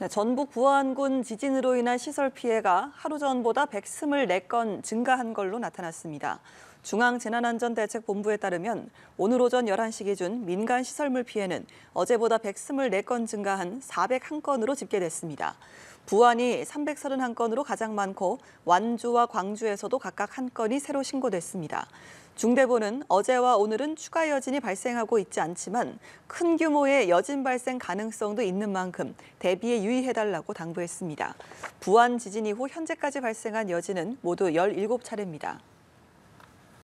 네, 전북 부안군 지진으로 인한 시설 피해가 하루 전보다 124건 증가한 걸로 나타났습니다. 중앙재난안전대책본부에 따르면 오늘 오전 11시 기준 민간 시설물 피해는 어제보다 124건 증가한 401건으로 집계됐습니다. 부안이 331건으로 가장 많고 완주와 광주에서도 각각 한 건이 새로 신고됐습니다. 중대본은 어제와 오늘은 추가 여진이 발생하고 있지 않지만 큰 규모의 여진 발생 가능성도 있는 만큼 대비에 유의해달라고 당부했습니다. 부안 지진 이후 현재까지 발생한 여진은 모두 17차례입니다.